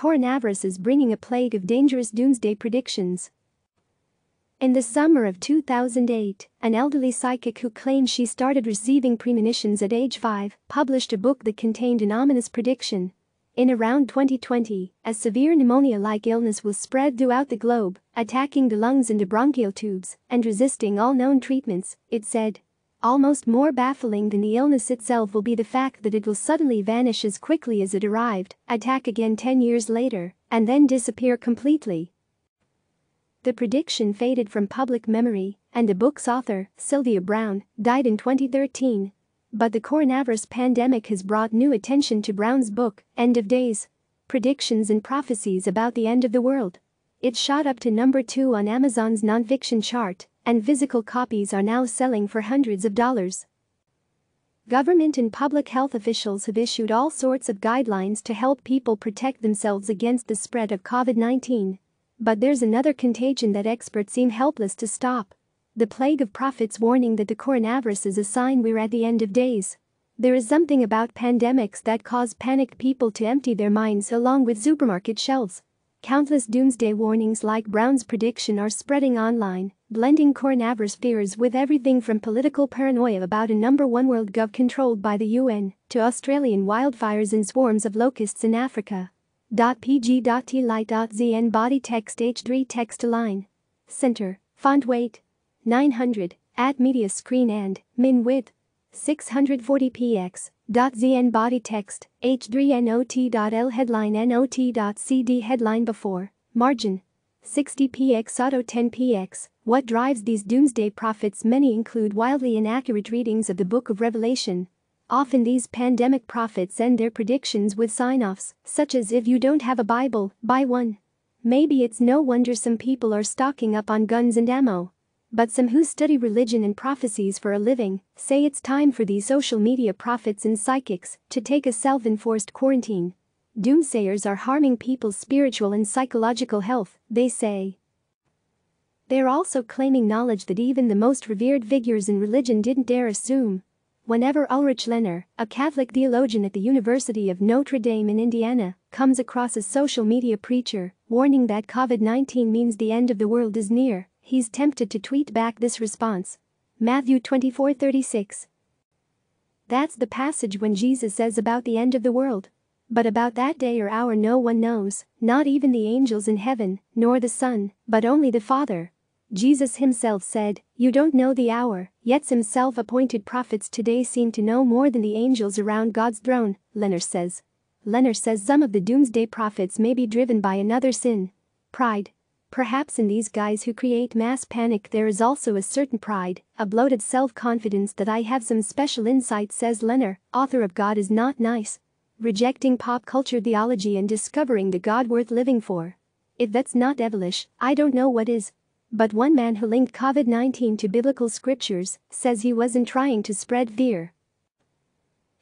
coronavirus is bringing a plague of dangerous doomsday predictions. In the summer of 2008, an elderly psychic who claimed she started receiving premonitions at age 5 published a book that contained an ominous prediction. In around 2020, a severe pneumonia-like illness will spread throughout the globe, attacking the lungs and the bronchial tubes and resisting all known treatments, it said. Almost more baffling than the illness itself will be the fact that it will suddenly vanish as quickly as it arrived, attack again 10 years later, and then disappear completely. The prediction faded from public memory, and the book's author, Sylvia Brown, died in 2013. But the coronavirus pandemic has brought new attention to Brown's book, End of Days Predictions and Prophecies about the End of the World. It shot up to number 2 on Amazon's nonfiction chart, and physical copies are now selling for hundreds of dollars. Government and public health officials have issued all sorts of guidelines to help people protect themselves against the spread of COVID 19. But there's another contagion that experts seem helpless to stop. The plague of prophets warning that the coronavirus is a sign we're at the end of days. There is something about pandemics that cause panicked people to empty their minds along with supermarket shelves. Countless doomsday warnings like Brown's prediction are spreading online, blending coronavirus fears with everything from political paranoia about a number one world gov controlled by the UN to Australian wildfires and swarms of locusts in Africa. .pg.tlight.zn body text h3 text align. Center, font weight. 900, add media screen and, min width. 640px, Zn body text, h3not.l headline not.cd headline before, margin. 60px auto 10px, what drives these doomsday prophets many include wildly inaccurate readings of the book of Revelation. Often these pandemic prophets end their predictions with sign-offs, such as if you don't have a Bible, buy one. Maybe it's no wonder some people are stocking up on guns and ammo. But some who study religion and prophecies for a living say it's time for these social media prophets and psychics to take a self enforced quarantine. Doomsayers are harming people's spiritual and psychological health, they say. They're also claiming knowledge that even the most revered figures in religion didn't dare assume. Whenever Ulrich Lenner, a Catholic theologian at the University of Notre Dame in Indiana, comes across a social media preacher warning that COVID 19 means the end of the world is near, he's tempted to tweet back this response. Matthew 24:36. That's the passage when Jesus says about the end of the world. But about that day or hour no one knows, not even the angels in heaven, nor the Son, but only the Father. Jesus himself said, You don't know the hour, yet himself appointed prophets today seem to know more than the angels around God's throne, Leonard says. Leonard says some of the doomsday prophets may be driven by another sin. Pride. Perhaps in these guys who create mass panic there is also a certain pride, a bloated self-confidence that I have some special insight says Leonard, author of God is Not Nice. Rejecting pop culture theology and discovering the God worth living for. If that's not devilish, I don't know what is. But one man who linked COVID-19 to biblical scriptures says he wasn't trying to spread fear.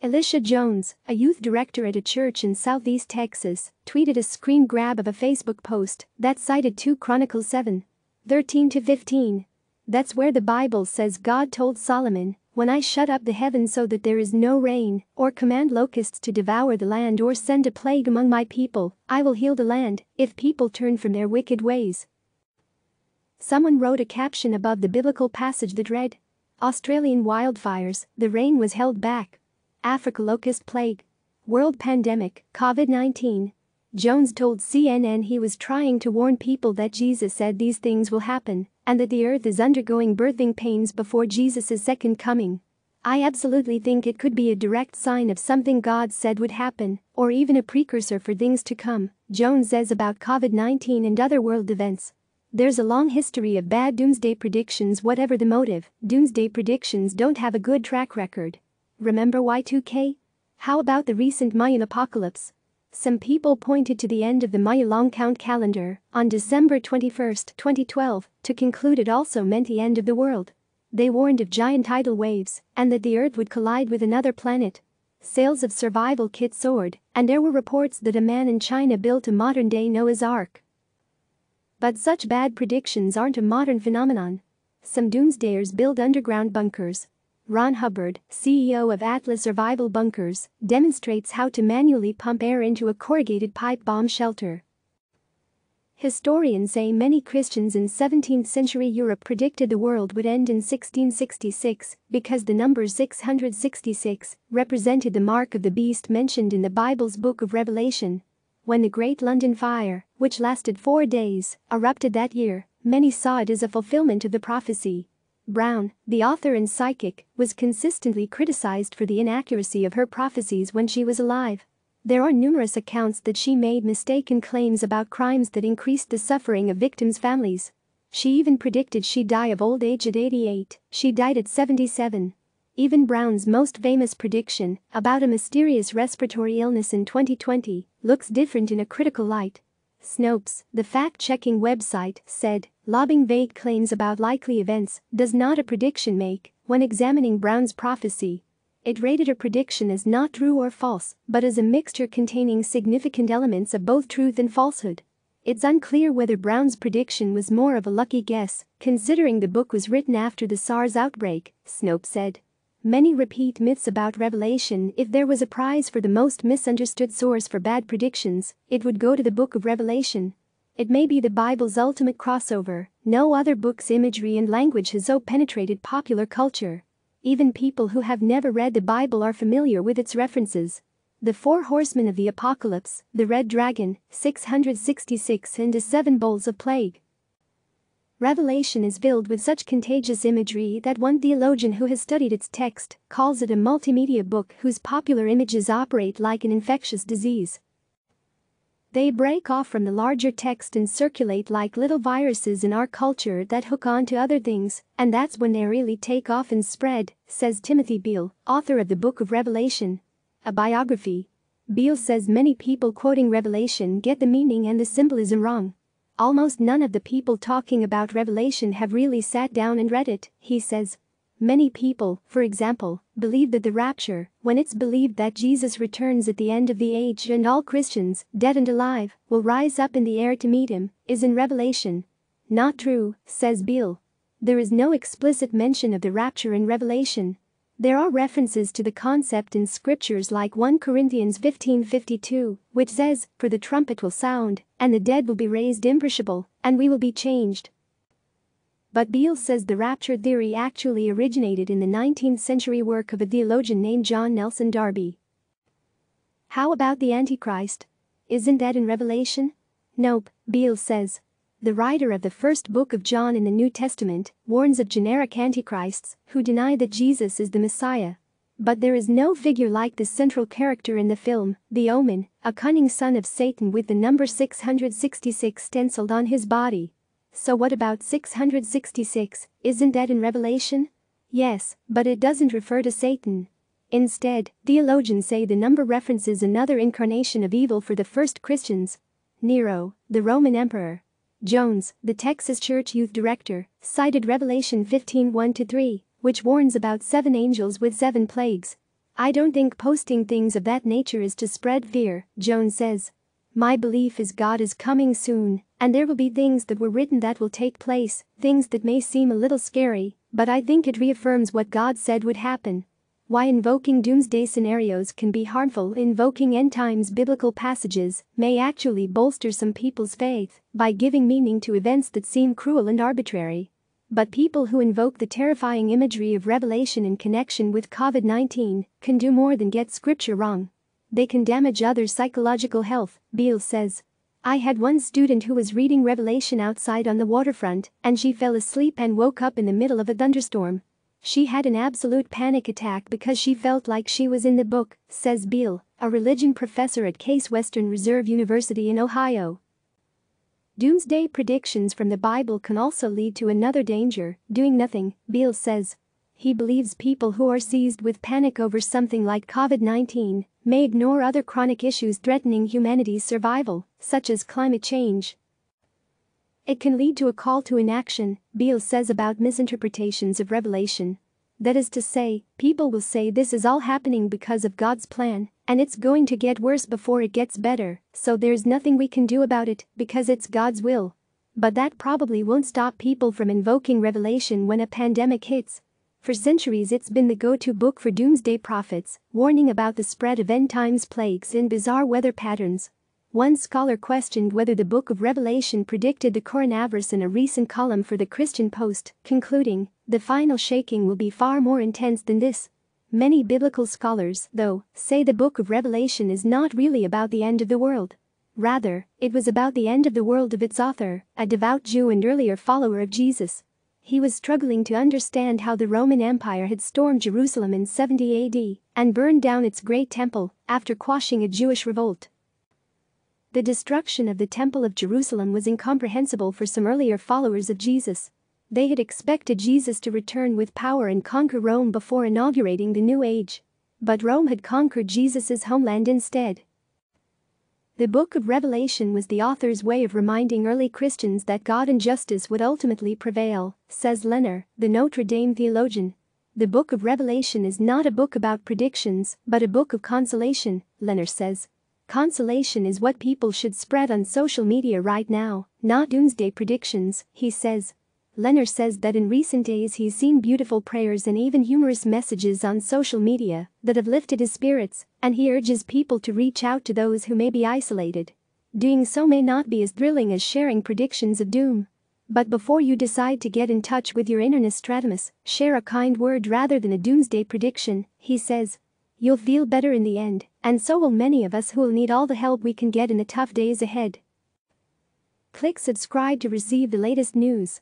Elisha Jones, a youth director at a church in southeast Texas, tweeted a screen grab of a Facebook post that cited 2 Chronicles 7 13 to 15. That's where the Bible says God told Solomon, When I shut up the heavens so that there is no rain, or command locusts to devour the land, or send a plague among my people, I will heal the land if people turn from their wicked ways. Someone wrote a caption above the biblical passage that read, Australian wildfires, the rain was held back Africa locust plague, world pandemic, COVID-19. Jones told CNN he was trying to warn people that Jesus said these things will happen and that the earth is undergoing birthing pains before Jesus' second coming. I absolutely think it could be a direct sign of something God said would happen, or even a precursor for things to come, Jones says about COVID 19 and other world events. There's a long history of bad doomsday predictions, whatever the motive, doomsday predictions don't have a good track record. Remember Y2K? How about the recent Mayan apocalypse? Some people pointed to the end of the Maya long count calendar on December 21, 2012, to conclude it also meant the end of the world. They warned of giant tidal waves and that the Earth would collide with another planet. Sales of survival kits soared, and there were reports that a man in China built a modern day Noah's Ark. But such bad predictions aren't a modern phenomenon. Some doomsdayers build underground bunkers Ron Hubbard, CEO of Atlas Survival Bunkers, demonstrates how to manually pump air into a corrugated pipe bomb shelter. Historians say many Christians in 17th century Europe predicted the world would end in 1666 because the number 666 represented the mark of the beast mentioned in the Bible's book of Revelation. When the Great London Fire, which lasted four days, erupted that year, many saw it as a fulfillment of the prophecy. Brown, the author and psychic, was consistently criticized for the inaccuracy of her prophecies when she was alive. There are numerous accounts that she made mistaken claims about crimes that increased the suffering of victims' families. She even predicted she'd die of old age at 88, she died at 77. Even Brown's most famous prediction about a mysterious respiratory illness in 2020 looks different in a critical light. Snopes, the fact checking website, said lobbing vague claims about likely events, does not a prediction make when examining Brown's prophecy. It rated her prediction as not true or false, but as a mixture containing significant elements of both truth and falsehood. It's unclear whether Brown's prediction was more of a lucky guess, considering the book was written after the SARS outbreak, Snope said. Many repeat myths about Revelation if there was a prize for the most misunderstood source for bad predictions, it would go to the book of Revelation, it may be the Bible's ultimate crossover, no other book's imagery and language has so penetrated popular culture. Even people who have never read the Bible are familiar with its references. The four horsemen of the apocalypse, the red dragon, 666 and the seven bowls of plague. Revelation is filled with such contagious imagery that one theologian who has studied its text calls it a multimedia book whose popular images operate like an infectious disease. They break off from the larger text and circulate like little viruses in our culture that hook on to other things, and that's when they really take off and spread, says Timothy Beale, author of the Book of Revelation, a biography. Beale says many people quoting Revelation get the meaning and the symbolism wrong. Almost none of the people talking about Revelation have really sat down and read it, he says. Many people, for example, believe that the rapture, when it's believed that Jesus returns at the end of the age and all Christians, dead and alive, will rise up in the air to meet him, is in Revelation. Not true, says Beale. There is no explicit mention of the rapture in Revelation. There are references to the concept in scriptures like 1 Corinthians 15:52, which says, "For the trumpet will sound, and the dead will be raised imperishable, and we will be changed." But Beals says the rapture theory actually originated in the 19th century work of a theologian named John Nelson Darby. How about the Antichrist? Isn't that in Revelation? Nope, Beals says. The writer of the first book of John in the New Testament warns of generic antichrists who deny that Jesus is the Messiah. But there is no figure like this central character in the film, The Omen, a cunning son of Satan with the number 666 stenciled on his body. So what about 666, isn't that in Revelation? Yes, but it doesn't refer to Satan. Instead, theologians say the number references another incarnation of evil for the first Christians Nero, the Roman emperor. Jones, the Texas Church youth director, cited Revelation 15 1 3, which warns about seven angels with seven plagues. I don't think posting things of that nature is to spread fear, Jones says. My belief is God is coming soon and there will be things that were written that will take place, things that may seem a little scary, but I think it reaffirms what God said would happen. Why invoking doomsday scenarios can be harmful invoking end times biblical passages may actually bolster some people's faith by giving meaning to events that seem cruel and arbitrary. But people who invoke the terrifying imagery of Revelation in connection with COVID 19 can do more than get scripture wrong. They can damage others' psychological health, Beale says. I had one student who was reading Revelation outside on the waterfront, and she fell asleep and woke up in the middle of a thunderstorm. She had an absolute panic attack because she felt like she was in the book, says Beal, a religion professor at Case Western Reserve University in Ohio. Doomsday predictions from the Bible can also lead to another danger, doing nothing, Beal says. He believes people who are seized with panic over something like COVID 19 may ignore other chronic issues threatening humanity's survival such as climate change. It can lead to a call to inaction, Beale says about misinterpretations of Revelation. That is to say, people will say this is all happening because of God's plan, and it's going to get worse before it gets better, so there's nothing we can do about it because it's God's will. But that probably won't stop people from invoking revelation when a pandemic hits. For centuries, it's been the go to book for doomsday prophets, warning about the spread of end times plagues and bizarre weather patterns. One scholar questioned whether the Book of Revelation predicted the coronavirus in a recent column for the Christian Post, concluding, the final shaking will be far more intense than this. Many biblical scholars, though, say the Book of Revelation is not really about the end of the world. Rather, it was about the end of the world of its author, a devout Jew and earlier follower of Jesus. He was struggling to understand how the Roman Empire had stormed Jerusalem in 70 AD and burned down its great temple after quashing a Jewish revolt. The destruction of the Temple of Jerusalem was incomprehensible for some earlier followers of Jesus. They had expected Jesus to return with power and conquer Rome before inaugurating the New Age. But Rome had conquered Jesus' homeland instead. The book of Revelation was the author's way of reminding early Christians that God and justice would ultimately prevail, says Lenner, the Notre Dame theologian. The book of Revelation is not a book about predictions, but a book of consolation, Lenner says. Consolation is what people should spread on social media right now, not doomsday predictions, he says. Leonard says that in recent days he's seen beautiful prayers and even humorous messages on social media that have lifted his spirits, and he urges people to reach out to those who may be isolated. Doing so may not be as thrilling as sharing predictions of doom. But before you decide to get in touch with your inner Nostradamus, share a kind word rather than a doomsday prediction, he says. You'll feel better in the end. And so will many of us who will need all the help we can get in the tough days ahead. Click subscribe to receive the latest news.